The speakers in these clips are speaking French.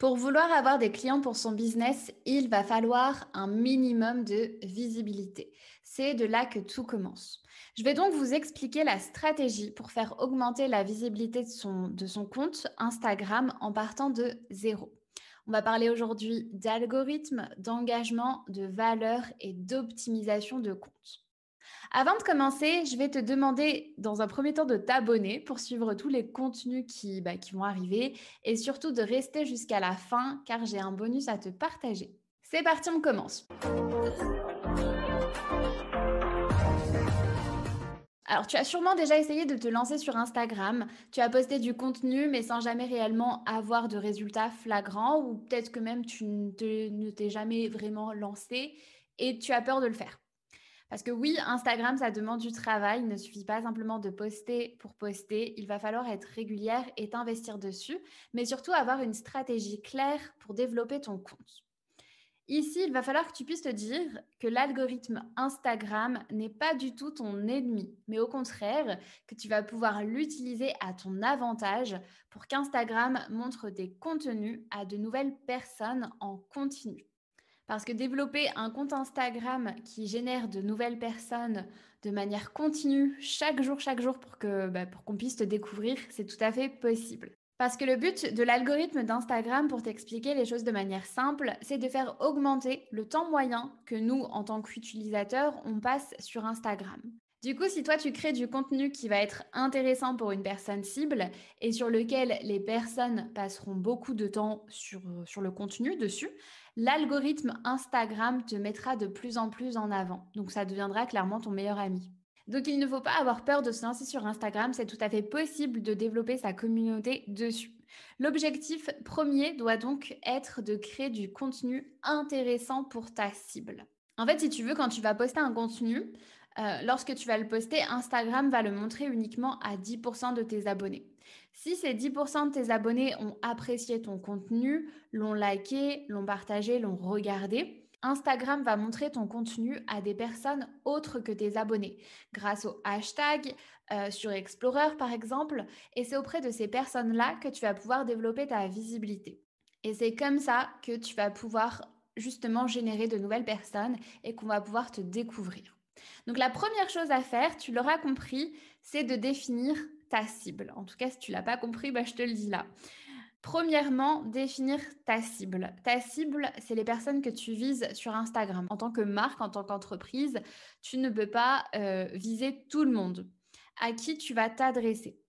Pour vouloir avoir des clients pour son business, il va falloir un minimum de visibilité. C'est de là que tout commence. Je vais donc vous expliquer la stratégie pour faire augmenter la visibilité de son, compte Instagram en partant de zéro. On va parler aujourd'hui d'algorithmes, d'engagement, de valeur et d'optimisation de compte. Avant de commencer, je vais te demander dans un premier temps de t'abonner pour suivre tous les contenus bah, qui, vont arriver et surtout de rester jusqu'à la fin car j'ai un bonus à te partager. C'est parti, on commence. Alors, tu as sûrement déjà essayé de te lancer sur Instagram. Tu as posté du contenu, mais sans jamais réellement avoir de résultats flagrants, ou peut-être que même tu ne t'es jamais vraiment lancé et tu as peur de le faire. Parce que oui, Instagram, ça demande du travail. Il ne suffit pas simplement de poster pour poster. Il va falloir être régulière et t'investir dessus, mais surtout avoir une stratégie claire pour développer ton compte. Ici, il va falloir que tu puisses te dire que l'algorithme Instagram n'est pas du tout ton ennemi, mais au contraire, que tu vas pouvoir l'utiliser à ton avantage pour qu'Instagram montre des contenus à de nouvelles personnes en continu. Parce que développer un compte Instagram qui génère de nouvelles personnes de manière continue, chaque jour, chaque jour, bah, pour qu'on puisse te découvrir, c'est tout à fait possible. Parce que le but de l'algorithme d'Instagram, pour t'expliquer les choses de manière simple, c'est de faire augmenter le temps moyen que nous, en tant qu'utilisateurs, on passe sur Instagram. Du coup, si toi, tu crées du contenu qui va être intéressant pour une personne cible et sur lequel les personnes passeront beaucoup de temps sur, le contenu dessus, l'algorithme Instagram te mettra de plus en plus en avant. Donc, ça deviendra clairement ton meilleur ami. Donc, il ne faut pas avoir peur de se lancer sur Instagram. C'est tout à fait possible de développer sa communauté dessus. L'objectif premier doit donc être de créer du contenu intéressant pour ta cible. En fait, si tu veux, quand tu vas poster un contenu, euh, lorsque tu vas le poster, Instagram va le montrer uniquement à 10% de tes abonnés. Si ces 10% de tes abonnés ont apprécié ton contenu, l'ont liké, l'ont partagé, l'ont regardé, Instagram va montrer ton contenu à des personnes autres que tes abonnés, grâce au hashtag euh, sur Explorer par exemple, et c'est auprès de ces personnes-là que tu vas pouvoir développer ta visibilité. Et c'est comme ça que tu vas pouvoir justement générer de nouvelles personnes et qu'on va pouvoir te découvrir. Donc la première chose à faire, tu l'auras compris, c'est de définir ta cible. En tout cas, si tu l'as pas compris, bah, je te le dis là. Premièrement, définir ta cible. Ta cible, c'est les personnes que tu vises sur Instagram. En tant que marque, en tant qu'entreprise, tu ne peux pas euh, viser tout le monde. À qui tu vas t'adresser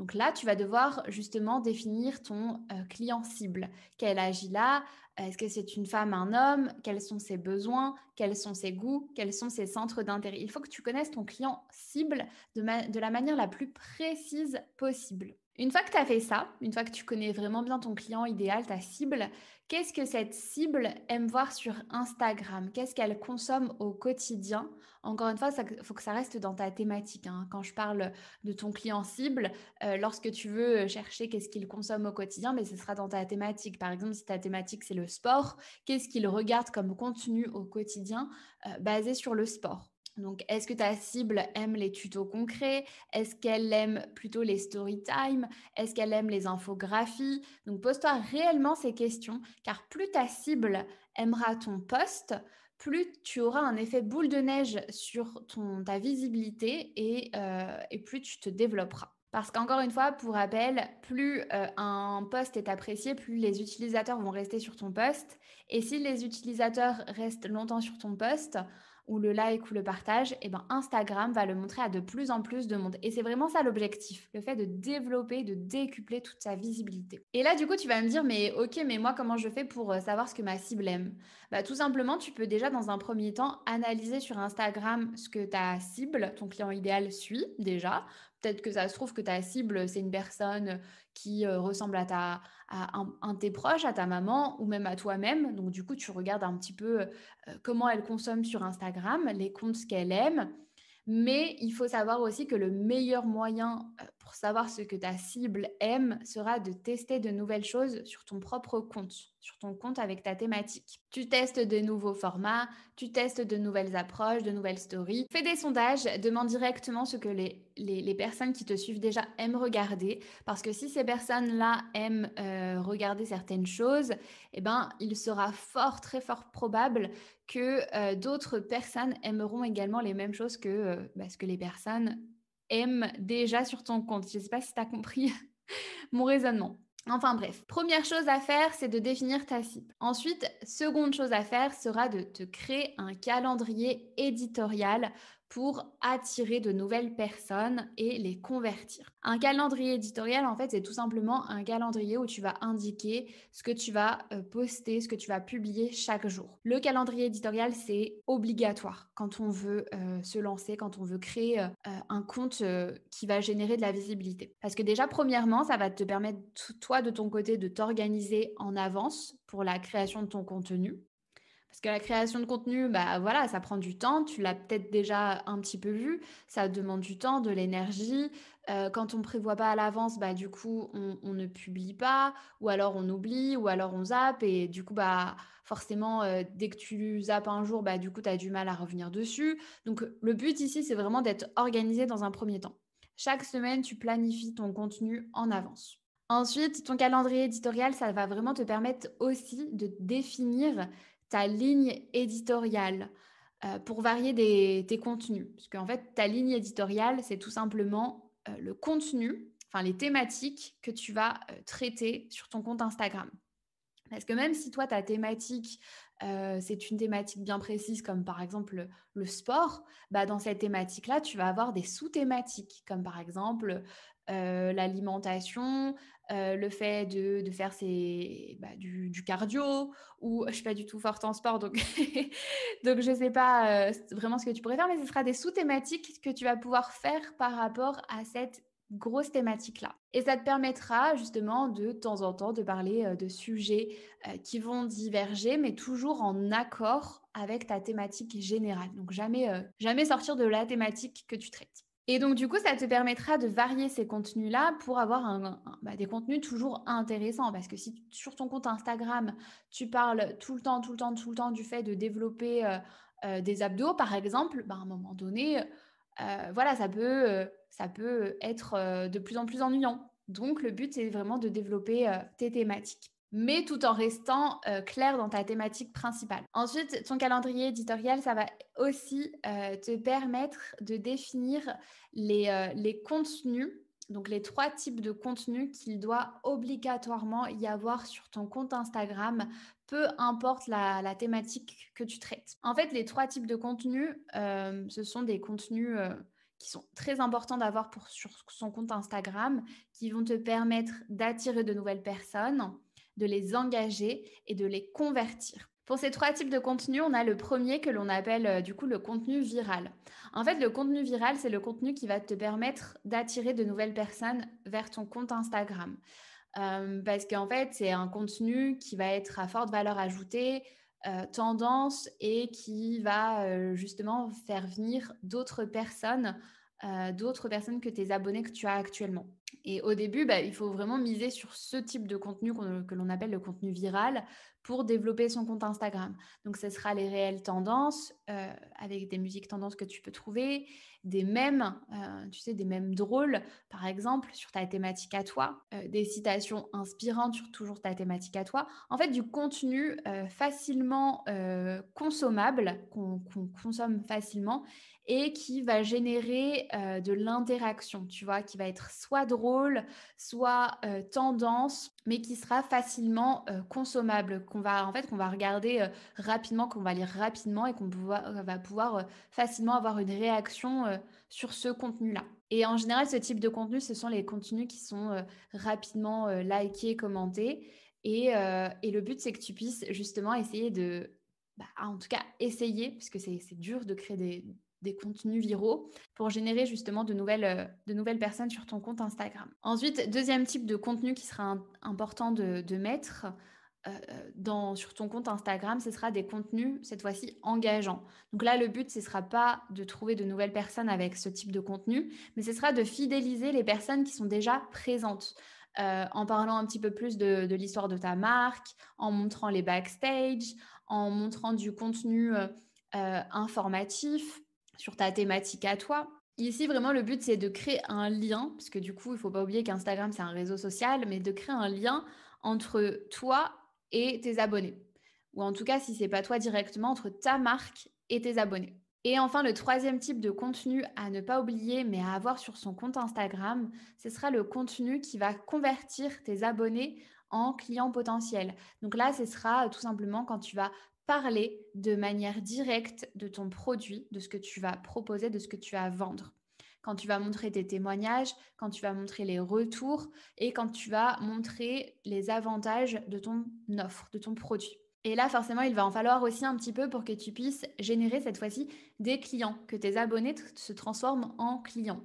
donc là, tu vas devoir justement définir ton euh, client cible. Quel âge il a Est-ce que c'est une femme, un homme Quels sont ses besoins Quels sont ses goûts Quels sont ses centres d'intérêt Il faut que tu connaisses ton client cible de la manière la plus précise possible. Une fois que tu as fait ça, une fois que tu connais vraiment bien ton client idéal, ta cible, qu'est-ce que cette cible aime voir sur Instagram Qu'est-ce qu'elle consomme au quotidien Encore une fois, il faut que ça reste dans ta thématique. Hein. Quand je parle de ton client cible, euh, lorsque tu veux chercher qu'est-ce qu'il consomme au quotidien, mais ce sera dans ta thématique. Par exemple, si ta thématique c'est le sport, qu'est-ce qu'il regarde comme contenu au quotidien euh, basé sur le sport donc, est-ce que ta cible aime les tutos concrets Est-ce qu'elle aime plutôt les story time Est-ce qu'elle aime les infographies Donc, pose-toi réellement ces questions, car plus ta cible aimera ton poste, plus tu auras un effet boule de neige sur ton, ta visibilité et, euh, plus tu te développeras. Parce qu'encore une fois, pour rappel, plus euh, un poste est apprécié, plus les utilisateurs vont rester sur ton poste. Et si les utilisateurs restent longtemps sur ton poste, ou le like ou le partage, et eh ben Instagram va le montrer à de plus en plus de monde. Et c'est vraiment ça l'objectif, le fait de développer, de décupler toute sa visibilité. Et là, du coup, tu vas me dire, mais ok, mais moi, comment je fais pour euh, savoir ce que ma cible aime bah, Tout simplement, tu peux déjà, dans un premier temps, analyser sur Instagram ce que ta cible, ton client idéal, suit déjà, Peut-être que ça se trouve que ta cible, c'est une personne euh, qui euh, ressemble à, ta, un, de tes proches, à ta maman ou même à toi-même. Donc, du coup, tu regardes un petit peu euh, comment elle consomme sur Instagram, les comptes qu'elle aime. Mais il faut savoir aussi que le meilleur moyen pour savoir ce que ta cible aime sera de tester de nouvelles choses sur ton propre compte, sur ton compte avec ta thématique. Tu testes de nouveaux formats, tu testes de nouvelles approches, de nouvelles stories. Fais des sondages, demande directement ce que les, personnes qui te suivent déjà aiment regarder, parce que si ces personnes-là aiment euh, regarder certaines choses, eh ben, il sera fort, très fort probable que euh, d'autres personnes aimeront également les mêmes choses que, euh, bah, ce que les personnes M déjà sur ton compte. Je ne sais pas si tu as compris mon raisonnement. Enfin bref, première chose à faire, c'est de définir ta cible. Ensuite, seconde chose à faire sera de te créer un calendrier éditorial pour attirer de nouvelles personnes et les convertir. Un calendrier éditorial, en fait, c'est tout simplement un calendrier où tu vas indiquer ce que tu vas euh, poster, ce que tu vas publier chaque jour. Le calendrier éditorial, c'est obligatoire quand on veut euh, se lancer, quand on veut créer euh, un compte qui va générer de la visibilité. Parce que déjà, premièrement, ça va te permettre, toi, de ton côté, de t'organiser en avance pour la création de ton contenu. Parce que la création de contenu, bah voilà, ça prend du temps. Tu l'as peut-être déjà un petit peu vu. Ça demande du temps, de l'énergie. Euh, quand on prévoit pas à l'avance, bah du coup, on, ne publie pas, ou alors on oublie, ou alors on zappe. Et du coup, bah forcément, euh, dès que tu zappes un jour, bah du coup, tu as du mal à revenir dessus. Donc le but ici, c'est vraiment d'être organisé dans un premier temps. Chaque semaine, tu planifies ton contenu en avance. Ensuite, ton calendrier éditorial, ça va vraiment te permettre aussi de définir ta ligne éditoriale euh, pour varier des, tes contenus. Parce qu'en fait, ta ligne éditoriale, c'est tout simplement euh, le contenu, enfin les thématiques que tu vas euh, traiter sur ton compte Instagram. Parce que même si toi, ta thématique, c'est une thématique bien précise, comme par exemple le, sport, bah, dans cette thématique-là, tu vas avoir des sous-thématiques, comme par exemple euh, l'alimentation, euh, le fait de, faire bah, du, cardio, ou je ne suis pas du tout forte en sport, donc, donc je ne sais pas euh, vraiment ce que tu pourrais faire, mais ce sera des sous-thématiques que tu vas pouvoir faire par rapport à cette grosse thématique-là. Et ça te permettra justement de, de temps en temps de parler de sujets qui vont diverger, mais toujours en accord avec ta thématique générale. Donc jamais, jamais sortir de la thématique que tu traites. Et donc, du coup, ça te permettra de varier ces contenus-là pour avoir bah, des contenus toujours intéressants. Parce que si sur ton compte Instagram, tu parles tout le temps, tout le temps, tout le temps du fait de développer euh, euh, des abdos, par exemple, bah, à un moment donné, euh, voilà, ça peut, ça peut être de plus en plus ennuyant. Donc, le but, c'est vraiment de développer tes thématiques mais tout en restant euh, clair dans ta thématique principale. Ensuite, ton calendrier éditorial, ça va aussi euh, te permettre de définir les, euh, les contenus, donc les trois types de contenus qu'il doit obligatoirement y avoir sur ton compte Instagram, peu importe la, la thématique que tu traites. En fait, les trois types de contenus, ce sont des contenus qui sont très importants d'avoir sur son compte Instagram, qui vont te permettre d'attirer de nouvelles personnes, de les engager et de les convertir. Pour ces trois types de contenu, on a le premier que l'on appelle euh, du coup le contenu viral. En fait, le contenu viral, c'est le contenu qui va te permettre d'attirer de nouvelles personnes vers ton compte Instagram. Euh, parce qu'en fait, c'est un contenu qui va être à forte valeur ajoutée, euh, tendance et qui va justement faire venir d'autres personnes, d'autres personnes que tes abonnés que tu as actuellement. Et au début, bah, il faut vraiment miser sur ce type de contenu que l'on appelle le contenu viral, pour développer son compte Instagram. Donc, ce sera les réelles tendances euh, avec des musiques tendances que tu peux trouver, des mêmes, euh, tu sais, des mêmes drôles, par exemple, sur ta thématique à toi, euh, des citations inspirantes sur toujours ta thématique à toi. En fait, du contenu facilement consommable, qu'on consomme facilement et qui va générer de l'interaction, tu vois, qui va être soit drôle, soit tendance, mais qui sera facilement euh, consommable, qu'on va en fait qu'on va regarder euh, rapidement, qu'on va lire rapidement et qu'on euh, va pouvoir facilement avoir une réaction sur ce contenu-là. Et en général, ce type de contenu, ce sont les contenus qui sont rapidement likés, commentés. Et, et le but, c'est que tu puisses justement essayer de, bah, en tout cas, essayer, puisque c'est dur de créer des, des contenus viraux pour générer justement de nouvelles, euh, de nouvelles personnes sur ton compte Instagram. Ensuite, deuxième type de contenu qui sera important de, mettre euh, dans, sur ton compte Instagram, ce sera des contenus cette fois-ci engageants. Donc là, le but, ce ne sera pas de trouver de nouvelles personnes avec ce type de contenu, mais ce sera de fidéliser les personnes qui sont déjà présentes. Euh, en parlant un petit peu plus de, l'histoire de ta marque, en montrant les backstage, en montrant du contenu informatif, sur ta thématique à toi. Ici, vraiment, le but, c'est de créer un lien, parce que du coup, il ne faut pas oublier qu'Instagram, c'est un réseau social, mais de créer un lien entre toi et tes abonnés. Ou en tout cas, si ce n'est pas toi directement, entre ta marque et tes abonnés. Et enfin, le troisième type de contenu à ne pas oublier, mais à avoir sur son compte Instagram, ce sera le contenu qui va convertir tes abonnés en clients potentiels. Donc là, ce sera euh, tout simplement quand tu vas parler de manière directe de ton produit, de ce que tu vas proposer, de ce que tu vas vendre. Quand tu vas montrer tes témoignages, quand tu vas montrer les retours et quand tu vas montrer les avantages de ton offre, de ton produit. Et là, forcément, il va en falloir aussi un petit peu pour que tu puisses générer cette fois-ci des clients, que tes abonnés se transforment en clients.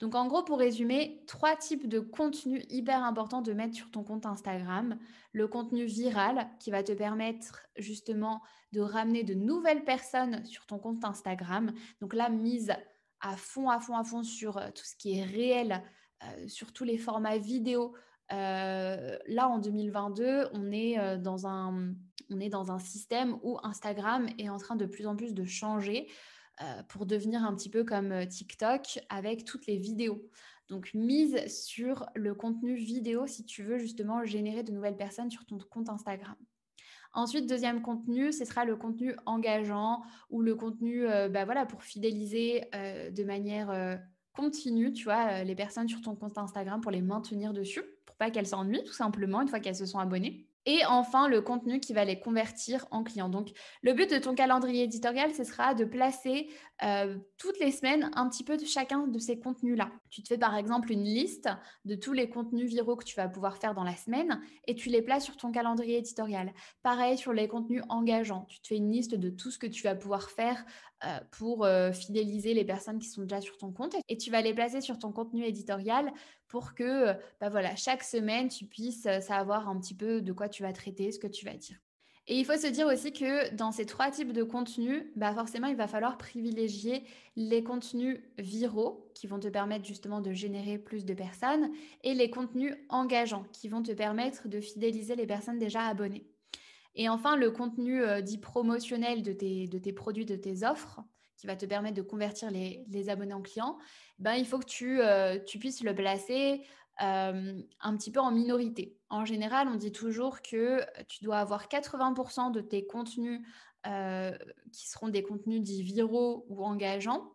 Donc, en gros, pour résumer, trois types de contenu hyper importants de mettre sur ton compte Instagram. Le contenu viral qui va te permettre justement de ramener de nouvelles personnes sur ton compte Instagram. Donc, là, mise à fond, à fond, à fond sur euh, tout ce qui est réel, euh, sur tous les formats vidéo. Euh, là, en 2022, on est dans un on est dans un système où Instagram est en train de plus en plus de changer euh, pour devenir un petit peu comme euh, TikTok avec toutes les vidéos. Donc mise sur le contenu vidéo si tu veux justement générer de nouvelles personnes sur ton compte Instagram. Ensuite, deuxième contenu, ce sera le contenu engageant ou le contenu euh, bah voilà, pour fidéliser de manière continue, tu vois, les personnes sur ton compte Instagram pour les maintenir dessus, pour pas qu'elles s'ennuient tout simplement une fois qu'elles se sont abonnées. Et enfin, le contenu qui va les convertir en clients. Donc, le but de ton calendrier éditorial, ce sera de placer euh, toutes les semaines un petit peu de chacun de ces contenus-là. Tu te fais par exemple une liste de tous les contenus viraux que tu vas pouvoir faire dans la semaine et tu les places sur ton calendrier éditorial. Pareil sur les contenus engageants. Tu te fais une liste de tout ce que tu vas pouvoir faire euh, pour euh, fidéliser les personnes qui sont déjà sur ton compte et tu vas les placer sur ton contenu éditorial pour que euh, bah chaque semaine, tu puisses savoir un petit peu de quoi tu vas traiter, ce que tu vas dire. Et il faut se dire aussi que dans ces trois types de contenus, bah forcément, il va falloir privilégier les contenus viraux qui vont te permettre justement de générer plus de personnes et les contenus engageants qui vont te permettre de fidéliser les personnes déjà abonnées. Et enfin, le contenu euh, dit promotionnel de tes, produits, de tes offres, qui va te permettre de convertir les, abonnés en clients, ben, il faut que tu, euh, puisses le placer euh, un petit peu en minorité. En général, on dit toujours que tu dois avoir 80% de tes contenus qui seront des contenus dits viraux ou engageants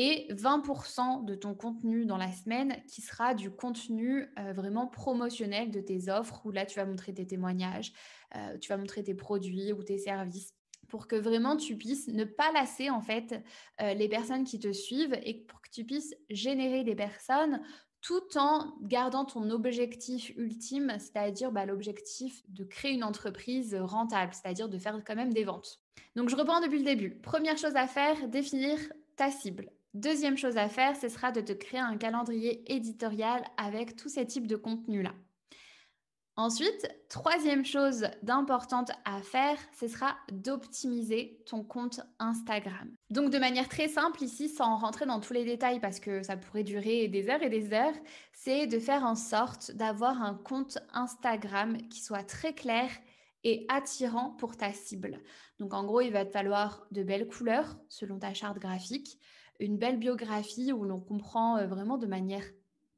et 20% de ton contenu dans la semaine qui sera du contenu euh, vraiment promotionnel de tes offres où là tu vas montrer tes témoignages, euh, tu vas montrer tes produits ou tes services pour que vraiment tu puisses ne pas lasser en fait euh, les personnes qui te suivent et pour que tu puisses générer des personnes tout en gardant ton objectif ultime, c'est-à-dire bah, l'objectif de créer une entreprise rentable, c'est-à-dire de faire quand même des ventes. Donc je reprends depuis le début. Première chose à faire, définir ta cible. Deuxième chose à faire, ce sera de te créer un calendrier éditorial avec tous ces types de contenus-là. Ensuite, troisième chose d'importante à faire, ce sera d'optimiser ton compte Instagram. Donc de manière très simple ici, sans rentrer dans tous les détails parce que ça pourrait durer des heures et des heures, c'est de faire en sorte d'avoir un compte Instagram qui soit très clair et attirant pour ta cible. Donc en gros, il va te falloir de belles couleurs selon ta charte graphique, une belle biographie où l'on comprend euh, vraiment de manière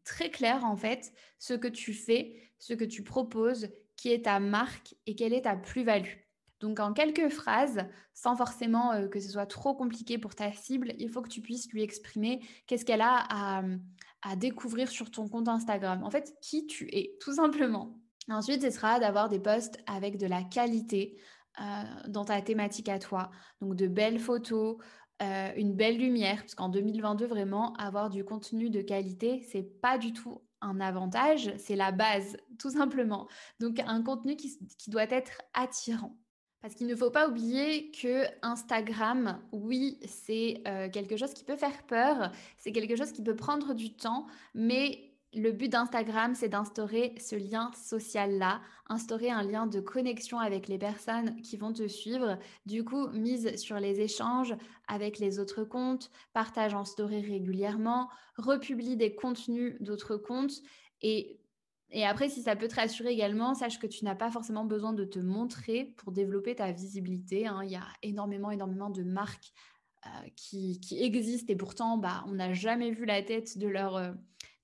très claire, en fait, ce que tu fais, ce que tu proposes, qui est ta marque et quelle est ta plus-value. Donc en quelques phrases, sans forcément euh, que ce soit trop compliqué pour ta cible, il faut que tu puisses lui exprimer qu'est-ce qu'elle a à, découvrir sur ton compte Instagram. En fait, qui tu es, tout simplement. Ensuite, ce sera d'avoir des posts avec de la qualité euh, dans ta thématique à toi. Donc de belles photos, euh, une belle lumière, parce qu'en 2022, vraiment, avoir du contenu de qualité, c'est pas du tout un avantage, c'est la base, tout simplement. Donc, un contenu qui, doit être attirant. Parce qu'il ne faut pas oublier que Instagram, oui, c'est euh, quelque chose qui peut faire peur, c'est quelque chose qui peut prendre du temps, mais le but d'Instagram, c'est d'instaurer ce lien social-là, instaurer un lien de connexion avec les personnes qui vont te suivre. Du coup, mise sur les échanges avec les autres comptes, partage en story régulièrement, republie des contenus d'autres comptes. Et, et après, si ça peut te rassurer également, sache que tu n'as pas forcément besoin de te montrer pour développer ta visibilité. Hein. Il y a énormément, énormément de marques euh, qui, qui, existent et pourtant, bah, on n'a jamais vu la tête de leur... Euh,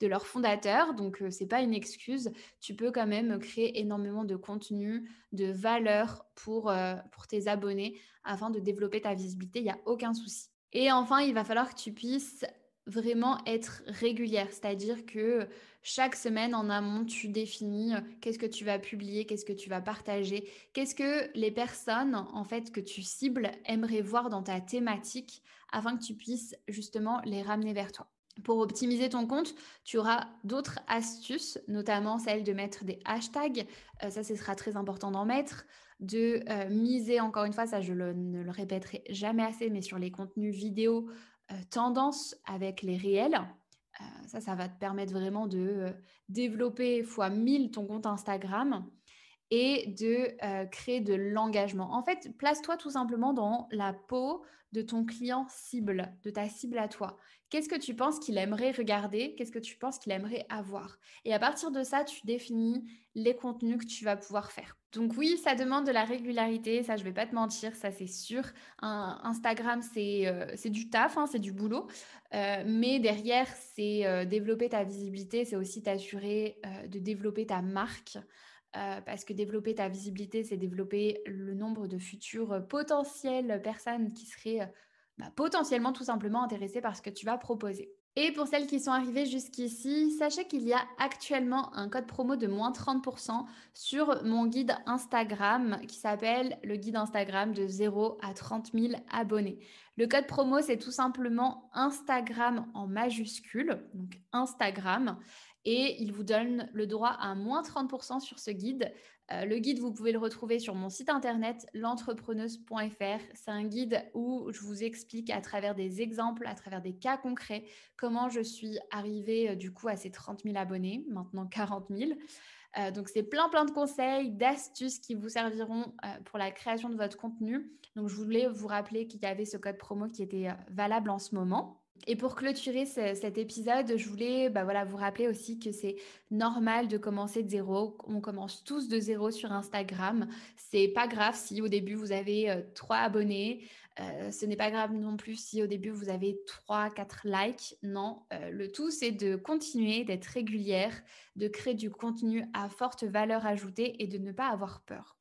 de leur fondateur. Donc, ce euh, c'est pas une excuse. Tu peux quand même créer énormément de contenu, de valeur pour, euh, pour tes abonnés afin de développer ta visibilité. Il n'y a aucun souci. Et enfin, il va falloir que tu puisses vraiment être régulière, c'est-à-dire que chaque semaine en amont, tu définis euh, qu'est-ce que tu vas publier, qu'est-ce que tu vas partager, qu'est-ce que les personnes en fait que tu cibles aimeraient voir dans ta thématique afin que tu puisses justement les ramener vers toi pour optimiser ton compte, tu auras d'autres astuces, notamment celle de mettre des hashtags. Euh, ça, ce sera très important d'en mettre. De euh, miser, encore une fois, ça, je ne le répéterai jamais assez, mais sur les contenus vidéo euh, tendance avec les réels. ça, ça va te permettre vraiment de développer fois 1000 ton compte Instagram et de euh, créer de l'engagement. En fait, place-toi tout simplement dans la peau de ton client cible, de ta cible à toi. Qu'est-ce que tu penses qu'il aimerait regarder Qu'est-ce que tu penses qu'il aimerait avoir Et à partir de ça, tu définis les contenus que tu vas pouvoir faire. Donc oui, ça demande de la régularité, ça je vais pas te mentir, ça c'est sûr. Instagram, euh, c'est du taf, hein, c'est du boulot. Euh, mais derrière, c'est développer ta visibilité, c'est aussi t'assurer de développer ta marque. Euh, parce que développer ta visibilité, c'est développer le nombre de futures euh, potentielles personnes qui seraient euh, bah, potentiellement tout simplement intéressées par ce que tu vas proposer. Et pour celles qui sont arrivées jusqu'ici, sachez qu'il y a actuellement un code promo de moins 30% sur mon guide Instagram qui s'appelle le guide Instagram de 0 à 30 000 abonnés. Le code promo, c'est tout simplement Instagram en majuscule, donc Instagram et il vous donne le droit à moins 30% sur ce guide. Euh, le guide, vous pouvez le retrouver sur mon site internet l'entrepreneuse.fr. C'est un guide où je vous explique à travers des exemples, à travers des cas concrets, comment je suis arrivée euh, du coup à ces 30 000 abonnés, maintenant 40 000. Euh, donc c'est plein plein de conseils, d'astuces qui vous serviront pour la création de votre contenu. Donc je voulais vous rappeler qu'il y avait ce code promo qui était valable en ce moment et pour clôturer cet épisode, je voulais bah voilà, vous rappeler aussi que c'est normal de commencer de zéro. On commence tous de zéro sur Instagram. C'est pas grave si au début vous avez euh, trois abonnés. Euh, ce n'est pas grave non plus si au début vous avez 3, quatre likes. Non, euh, le tout c'est de continuer, d'être régulière, de créer du contenu à forte valeur ajoutée et de ne pas avoir peur.